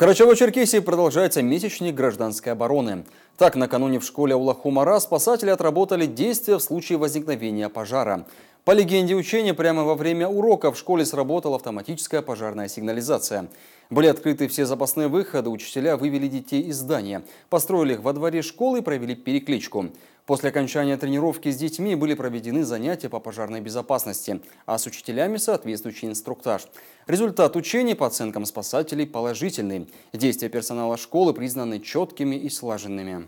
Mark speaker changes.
Speaker 1: Карачаево-Черкесии продолжается месячник гражданской обороны. Так, накануне в школе Улахумара спасатели отработали действия в случае возникновения пожара. По легенде учения, прямо во время урока в школе сработала автоматическая пожарная сигнализация. Были открыты все запасные выходы, учителя вывели детей из здания, построили их во дворе школы и провели перекличку. После окончания тренировки с детьми были проведены занятия по пожарной безопасности, а с учителями соответствующий инструктаж. Результат учений, по оценкам спасателей, положительный. Действия персонала школы признаны четкими и слаженными.